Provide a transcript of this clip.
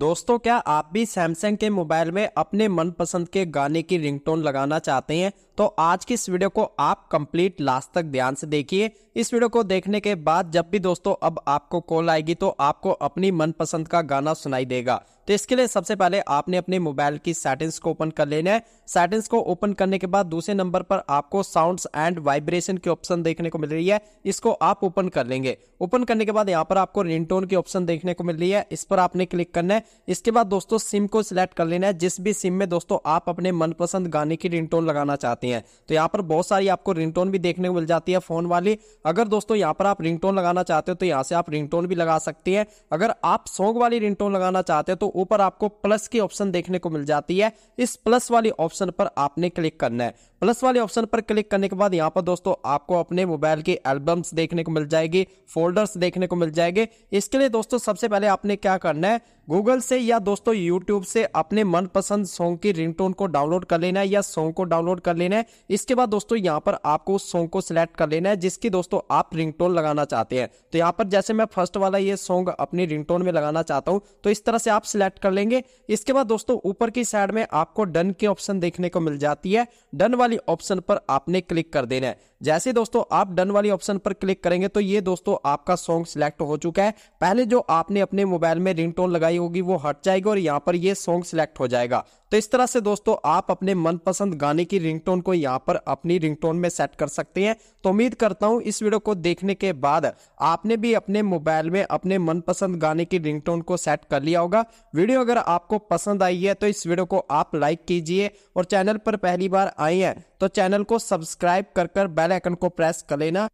दोस्तों क्या आप भी सैमसंग के मोबाइल में अपने मनपसंद के गाने की रिंगटोन लगाना चाहते हैं तो आज की इस वीडियो को आप कंप्लीट लास्ट तक ध्यान से देखिए इस वीडियो को देखने के बाद जब भी दोस्तों अब आपको कॉल आएगी तो आपको अपनी मनपसंद का गाना सुनाई देगा तो इसके लिए सबसे पहले आपने अपने मोबाइल की सेटिंग्स को ओपन कर लेना है सेटिंग्स को ओपन करने के बाद दूसरे नंबर पर आपको साउंड्स एंड वाइब्रेशन की ऑप्शन देखने को मिल रही है इसको आप ओपन कर लेंगे ओपन करने के बाद यहाँ पर आपको रिंगटोन की ऑप्शन देखने को मिल रही है इस पर आपने क्लिक करना है इसके बाद दोस्तों सिम को सिलेक्ट कर लेना है जिस भी सिम में दोस्तों आप अपने मनपसंद गाने की रिंगटोन लगाना चाहते हैं तो यहाँ पर बहुत सारी आपको रिंगटोन भी देखने को मिल जाती है फोन वाली अगर दोस्तों यहाँ पर आप रिंगटोन लगाना चाहते हो तो यहाँ से आप रिंगटोन भी लगा सकती है अगर आप सॉन्ग वाली रिंगटोन लगाना चाहते हो तो ऊपर आपको प्लस की ऑप्शन देखने को मिल जाती है इस प्लस वाली ऑप्शन पर आपने क्लिक करना है प्लस वाले ऑप्शन पर क्लिक करने के बाद यहाँ पर दोस्तों आपको अपने मोबाइल के एल्बम्स देखने को मिल जाएगी फोल्डर्स देखने को मिल जाएंगे इसके लिए दोस्तों सबसे पहले आपने क्या करना है गूगल से या दोस्तों यूट्यूब से अपने मनपसंद सॉन्ग की रिंगटोन को डाउनलोड कर लेना है या सॉन्ग को डाउनलोड कर लेना है इसके बाद दोस्तों यहाँ पर आपको उस सॉन्ग को सिलेक्ट कर लेना है जिसकी दोस्तों आप रिंगटोन लगाना चाहते हैं तो यहाँ पर जैसे मैं फर्स्ट वाला ये सॉन्ग अपनी रिंगटोन में लगाना चाहता हूँ तो इस तरह से आप सिलेक्ट कर लेंगे इसके बाद दोस्तों ऊपर की साइड में आपको डन की ऑप्शन देखने को मिल जाती है डन वाली ऑप्शन पर आपने क्लिक कर देना है जैसे दोस्तों आप डन वाली ऑप्शन पर क्लिक करेंगे तो ये दोस्तों आपका सॉन्ग सिलेक्ट हो चुका है पहले जो आपने अपने मोबाइल में रिंगटोन लगाई आई होगी वो हट जाएगी और यहाँ पर ये सॉन्ग सिलेक्ट हो जाएगा तो इस तरह से दोस्तों आप अपने मनपसंद गाने की रिंगटोन को यहाँ पर अपनी रिंगटोन में सेट कर सकते हैं तो उम्मीद करता हूँ इस वीडियो को देखने के बाद आपने भी अपने मोबाइल में अपने मनपसंद गाने की रिंगटोन को सेट कर लिया होगा वीडियो अगर आपको पसंद आई है तो इस वीडियो को आप लाइक कीजिए और चैनल पर पहली बार आए हैं तो चैनल को सब्सक्राइब कर कर बेल आइकन को प्रेस कर लेना